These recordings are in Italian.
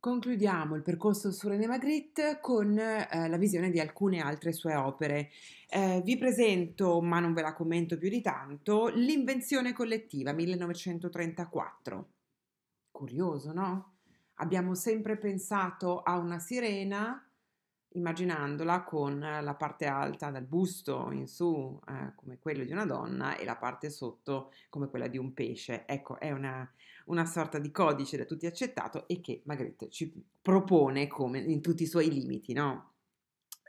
Concludiamo il percorso su René Magritte con eh, la visione di alcune altre sue opere. Eh, vi presento, ma non ve la commento più di tanto, L'invenzione collettiva 1934. Curioso, no? Abbiamo sempre pensato a una sirena immaginandola con eh, la parte alta dal busto in su eh, come quello di una donna e la parte sotto come quella di un pesce. Ecco, è una, una sorta di codice da tutti accettato e che Magritte ci propone come in tutti i suoi limiti, no?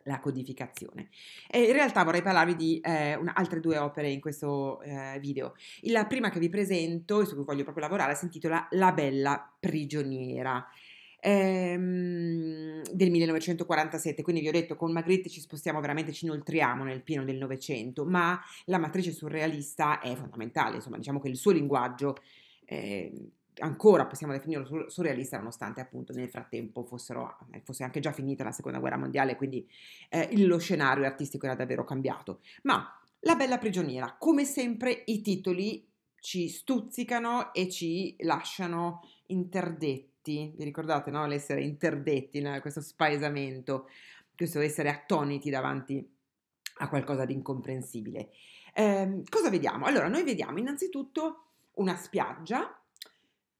la codificazione. E in realtà vorrei parlarvi di eh, un, altre due opere in questo eh, video. La prima che vi presento e su cui voglio proprio lavorare si intitola La bella prigioniera. Ehm, del 1947, quindi vi ho detto con Magritte ci spostiamo veramente, ci inoltriamo nel pieno del Novecento, ma la matrice surrealista è fondamentale, insomma diciamo che il suo linguaggio eh, ancora possiamo definirlo surrealista nonostante appunto nel frattempo fossero, fosse anche già finita la seconda guerra mondiale, quindi eh, lo scenario artistico era davvero cambiato. Ma La bella prigioniera, come sempre i titoli ci stuzzicano e ci lasciano interdetti pazzi, vi ricordate, no? L'essere interdetti, eh, questo spaesamento, questo essere attoniti davanti a qualcosa di incomprensibile. Eh, cosa vediamo? Allora, noi vediamo innanzitutto una spiaggia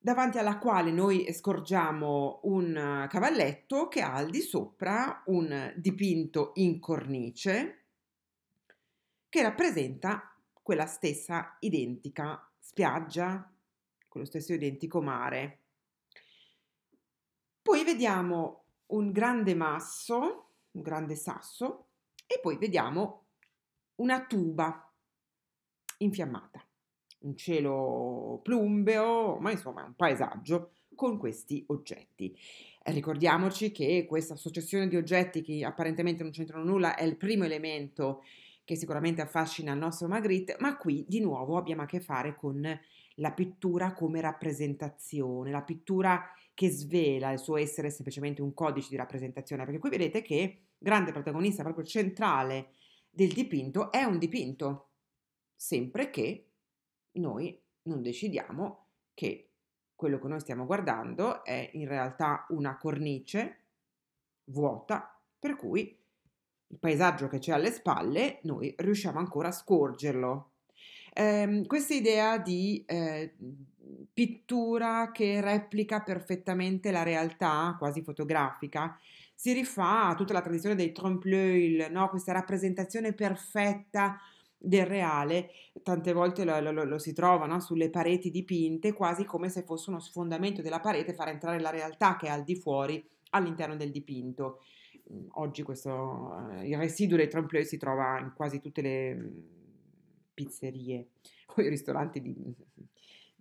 davanti alla quale noi scorgiamo un eh, cavalletto che ha al di sopra un dipinto in cornice che rappresenta quella stessa identica spiaggia, quello stesso identico mare. Poi vediamo un grande masso, un grande sasso e poi vediamo una tuba infiammata, un cielo plumbeo, ma insomma un paesaggio con questi oggetti. Ricordiamoci che questa successione di oggetti che apparentemente non c'entrano nulla è il primo elemento che sicuramente affascina il nostro Magritte, ma qui di nuovo abbiamo a che fare con la pittura come rappresentazione, la pittura che svela il suo essere semplicemente un codice di rappresentazione, perché qui vedete che grande protagonista proprio centrale del dipinto è un dipinto, sempre che noi non decidiamo che quello che noi stiamo guardando è in realtà una cornice vuota, per cui il paesaggio che c'è alle spalle noi riusciamo ancora a scorgerlo. Eh, questa idea di eh, pittura che replica perfettamente la realtà, quasi fotografica, si rifà a tutta la tradizione dei trompe-l'œil, no? questa rappresentazione perfetta del reale, tante volte lo, lo, lo si trova no? sulle pareti dipinte, quasi come se fosse uno sfondamento della parete, far entrare la realtà che è al di fuori all'interno del dipinto. Mm, oggi questo, eh, il residuo dei trompe-l'œil si trova in quasi tutte le mm, pizzerie o i ristoranti di,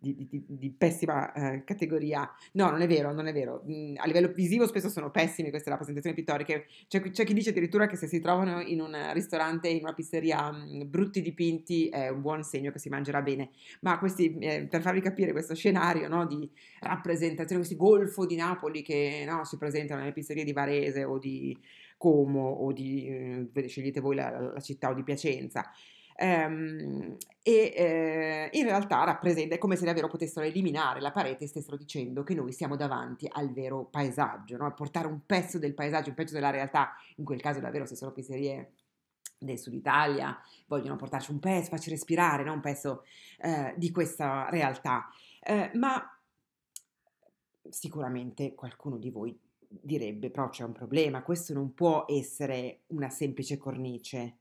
di, di, di pessima eh, categoria. No, non è vero, non è vero. Mm, a livello visivo spesso sono pessime queste rappresentazioni pittoriche. C'è, c'è chi dice addirittura che se si trovano in un ristorante, in una pizzeria, mh, mm, brutti dipinti è un buon segno che si mangerà bene. Ma questi, eh, per farvi capire questo scenario no, di rappresentazione, questi golfo di Napoli che no, si presentano nelle pizzerie di Varese o di Como o di, eh, scegliete voi la, la città o di Piacenza ehm, e eh, in realtà rappresenta, è come se davvero potessero eliminare la parete e stessero dicendo che noi siamo davanti al vero paesaggio, no? portare un pezzo del paesaggio, un pezzo della realtà, in quel caso davvero se sono pizzerie del sud Italia vogliono portarci un pezzo, farci respirare, no? un pezzo eh, di questa realtà, eh, ma sicuramente qualcuno di voi direbbe però c'è un problema, questo non può essere una semplice cornice,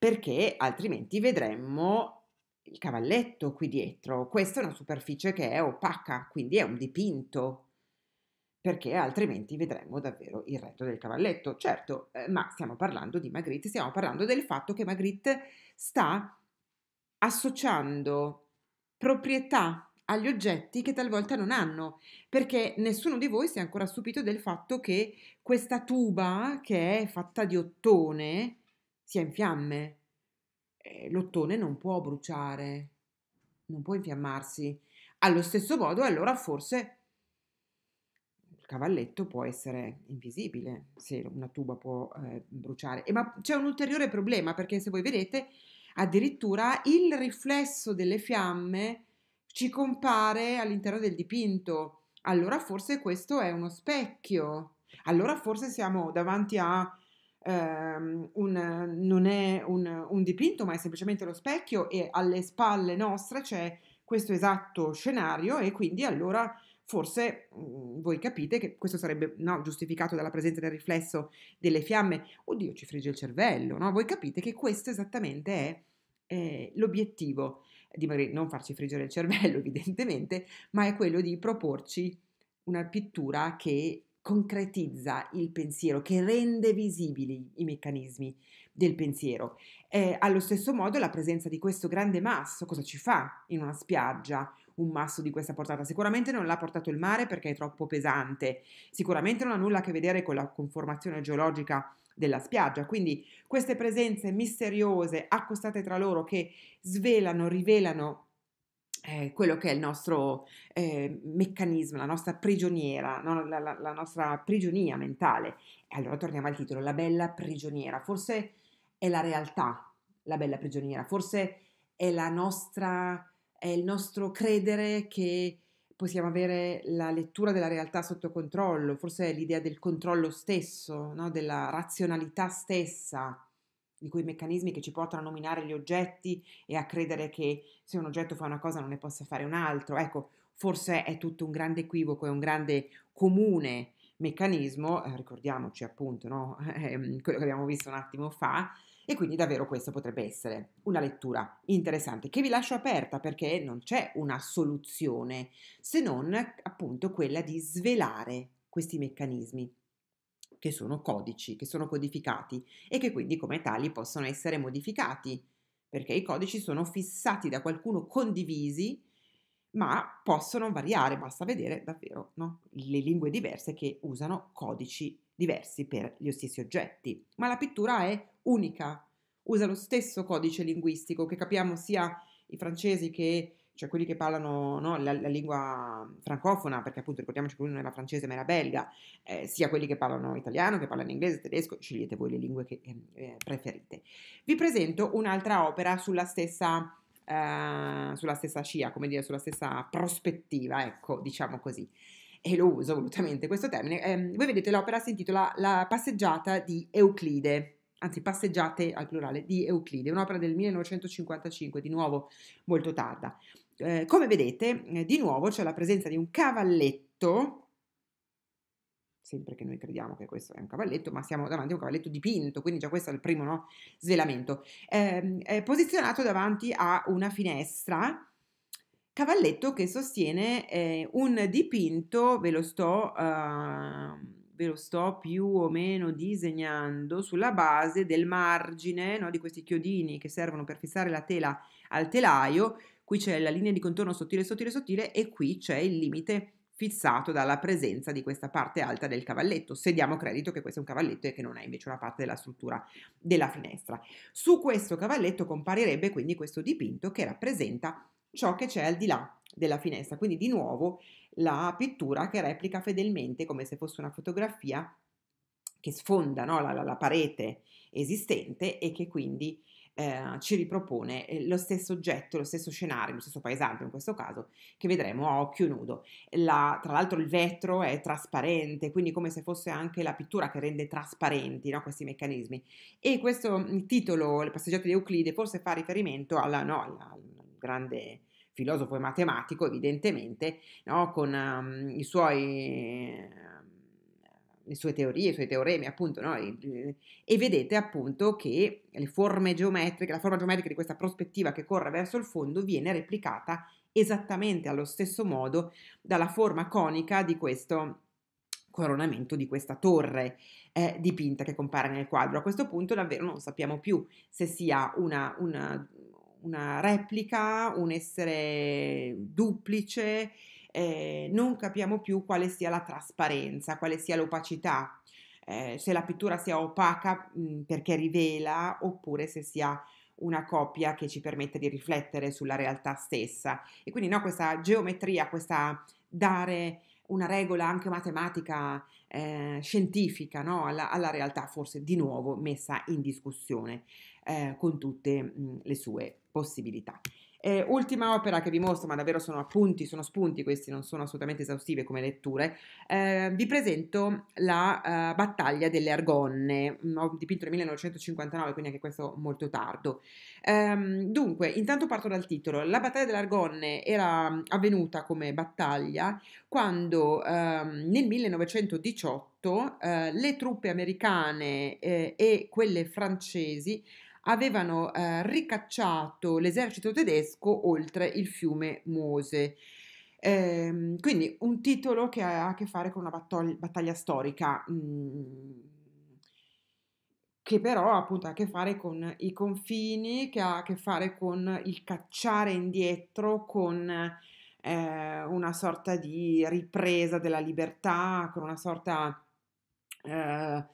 perché altrimenti vedremmo il cavalletto qui dietro. Questa è una superficie che è opaca, quindi è un dipinto, perché altrimenti vedremmo davvero il retto del cavalletto. Certo, eh, ma stiamo parlando di Magritte, stiamo parlando del fatto che Magritte sta associando proprietà agli oggetti che talvolta non hanno, perché nessuno di voi si è ancora stupito del fatto che questa tuba, che è fatta di ottone, sia in fiamme. Eh, l'ottone non può bruciare, non può infiammarsi. Allo stesso modo, allora forse il cavalletto può essere invisibile, se una tuba può eh, bruciare. Eh, ma c'è un ulteriore problema, perché se voi vedete, addirittura il riflesso delle fiamme ci compare all'interno del dipinto. Allora forse questo è uno specchio. Allora forse siamo davanti a ehm, un, non è un, un dipinto, ma è semplicemente lo specchio e alle spalle nostre c'è questo esatto scenario e quindi allora forse mh, mm, voi capite che questo sarebbe no, giustificato dalla presenza del riflesso delle fiamme, oddio ci frigge il cervello, no? voi capite che questo esattamente è eh, l'obiettivo di magari non farci friggere il cervello evidentemente, ma è quello di proporci una pittura che concretizza il pensiero, che rende visibili i meccanismi del pensiero. E eh, allo stesso modo la presenza di questo grande masso, cosa ci fa in una spiaggia? un masso di questa portata. Sicuramente non l'ha portato il mare perché è troppo pesante, sicuramente non ha nulla a che vedere con la conformazione geologica della spiaggia, quindi queste presenze misteriose accostate tra loro che svelano, rivelano eh, quello che è il nostro eh, meccanismo, la nostra prigioniera, no? la, la, la, nostra prigionia mentale. E allora torniamo al titolo, la bella prigioniera. Forse è la realtà, la bella prigioniera, forse è, nostra, è il nostro credere che possiamo avere la lettura della realtà sotto controllo, forse è l'idea del controllo stesso, no? della razionalità stessa di quei meccanismi che ci portano a nominare gli oggetti e a credere che se un oggetto fa una cosa non ne possa fare un altro. Ecco, forse è tutto un grande equivoco, è un grande comune meccanismo, eh, ricordiamoci appunto no? Ehm, quello che abbiamo visto un attimo fa, e quindi davvero questa potrebbe essere una lettura interessante che vi lascio aperta perché non c'è una soluzione se non appunto quella di svelare questi meccanismi che sono codici, che sono codificati e che quindi come tali possono essere modificati, perché i codici sono fissati da qualcuno condivisi, ma possono variare, basta vedere davvero no? le lingue diverse che usano codici diversi per gli stessi oggetti. Ma la pittura è unica, usa lo stesso codice linguistico che capiamo sia i francesi che cioè quelli che parlano no, la, la, lingua francofona, perché appunto ricordiamoci che lui non era francese ma era belga, eh, sia quelli che parlano italiano, che parlano inglese, tedesco, scegliete voi le lingue che ehm, eh, preferite. Vi presento un'altra opera sulla stessa, eh, sulla stessa scia, come dire, sulla stessa prospettiva, ecco, diciamo così. E lo uso volutamente questo termine. Ehm, voi vedete l'opera si intitola La passeggiata di Euclide anzi passeggiate al plurale di Euclide, un'opera del 1955, di nuovo molto tarda. Eh, come vedete, eh, di nuovo c'è la presenza di un cavalletto, sempre che noi crediamo che questo è un cavalletto, ma siamo davanti a un cavalletto dipinto, quindi già questo è il primo no, svelamento, eh, posizionato davanti a una finestra, cavalletto che sostiene eh, un dipinto, ve lo sto... Uh, lo sto più o meno disegnando sulla base del margine no, di questi chiodini che servono per fissare la tela al telaio qui c'è la linea di contorno sottile sottile sottile e qui c'è il limite fissato dalla presenza di questa parte alta del cavalletto, se diamo credito che questo è un cavalletto e che non è invece una parte della struttura della finestra. Su questo cavalletto comparirebbe quindi questo dipinto che rappresenta ciò che c'è al di là della finestra, quindi di nuovo la pittura che replica fedelmente come se fosse una fotografia che sfonda no? la, la, la, parete esistente e che quindi eh, ci ripropone eh, lo stesso oggetto, lo stesso scenario, lo stesso paesaggio in questo caso, che vedremo a occhio nudo. La, tra l'altro il vetro è trasparente, quindi come se fosse anche la pittura che rende trasparenti no, questi meccanismi. E questo mm, titolo, Il passeggiato di Euclide, forse fa riferimento alla, no, alla, al grande filosofo e matematico, evidentemente, no, con um, i suoi... Uh, le sue teorie, i suoi teoremi, appunto, no? e vedete appunto che le forme geometriche, la forma geometrica di questa prospettiva che corre verso il fondo viene replicata esattamente allo stesso modo dalla forma conica di questo coronamento di questa torre eh, dipinta che compare nel quadro. A questo punto davvero non sappiamo più se sia una, una, una replica, un essere duplice, eh, non capiamo più quale sia la trasparenza, quale sia l'opacità, eh, se la pittura sia opaca mh, mm, perché rivela oppure se sia una coppia che ci permette di riflettere sulla realtà stessa. E quindi no, questa geometria, questa dare una regola anche matematica eh, scientifica no? alla, alla, realtà forse di nuovo messa in discussione eh, con tutte mh, mm, le sue possibilità. Eh, ultima opera che vi mostro, ma davvero sono appunti, sono spunti, questi non sono assolutamente esaustive come letture, eh, vi presento la uh, battaglia delle Argonne, mm, ho dipinto nel 1959, quindi anche questo molto tardo. Um, dunque, intanto parto dal titolo, la battaglia delle Argonne era mm, avvenuta come battaglia quando um, nel 1918 uh, eh, le truppe americane eh, e quelle francesi avevano eh, ricacciato l'esercito tedesco oltre il fiume Mose. Eh, quindi un titolo che ha a che fare con una battoglia, battaglia storica, mh, mm, che però appunto ha a che fare con i confini, che ha a che fare con il cacciare indietro, con eh, una sorta di ripresa della libertà, con una sorta... Eh,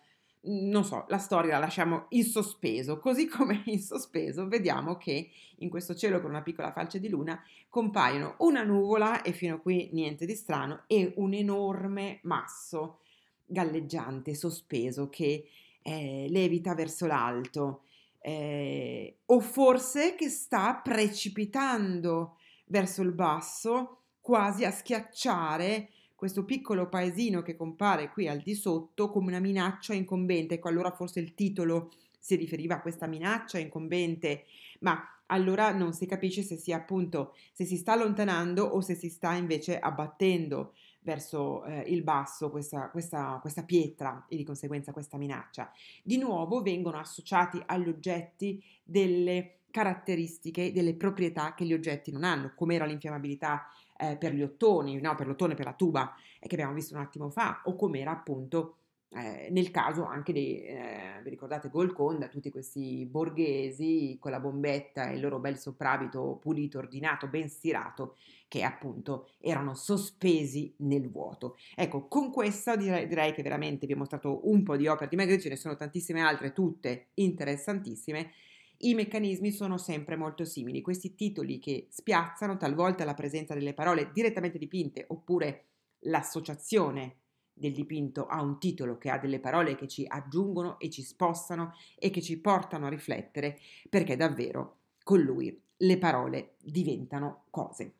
non so, la storia la lasciamo in sospeso, così come in sospeso vediamo che in questo cielo con una piccola falce di luna compaiono una nuvola e fino a qui niente di strano e un enorme masso galleggiante, sospeso che eh, levita verso l'alto eh, o forse che sta precipitando verso il basso quasi a schiacciare questo piccolo paesino che compare qui al di sotto come una minaccia incombente, ecco allora forse il titolo si riferiva a questa minaccia incombente, ma allora non si capisce se sia appunto se si sta allontanando o se si sta invece abbattendo verso eh, il basso questa, questa, questa pietra e di conseguenza questa minaccia. Di nuovo vengono associati agli oggetti delle caratteristiche delle proprietà che gli oggetti non hanno, come era l'infiammabilità eh, per gli ottoni, no, per l'ottone, per la tuba, eh, che abbiamo visto un attimo fa, o come era appunto eh, nel caso anche dei, eh, vi ricordate Golconda, tutti questi borghesi con la bombetta e il loro bel soprabito pulito, ordinato, ben stirato, che appunto erano sospesi nel vuoto. Ecco, con questo direi, direi che veramente vi ho mostrato un po' di opere di magri, ce ne sono tantissime altre, tutte interessantissime, i meccanismi sono sempre molto simili. Questi titoli che spiazzano talvolta la presenza delle parole direttamente dipinte oppure l'associazione del dipinto a un titolo che ha delle parole che ci aggiungono e ci spostano e che ci portano a riflettere perché davvero con lui le parole diventano cose.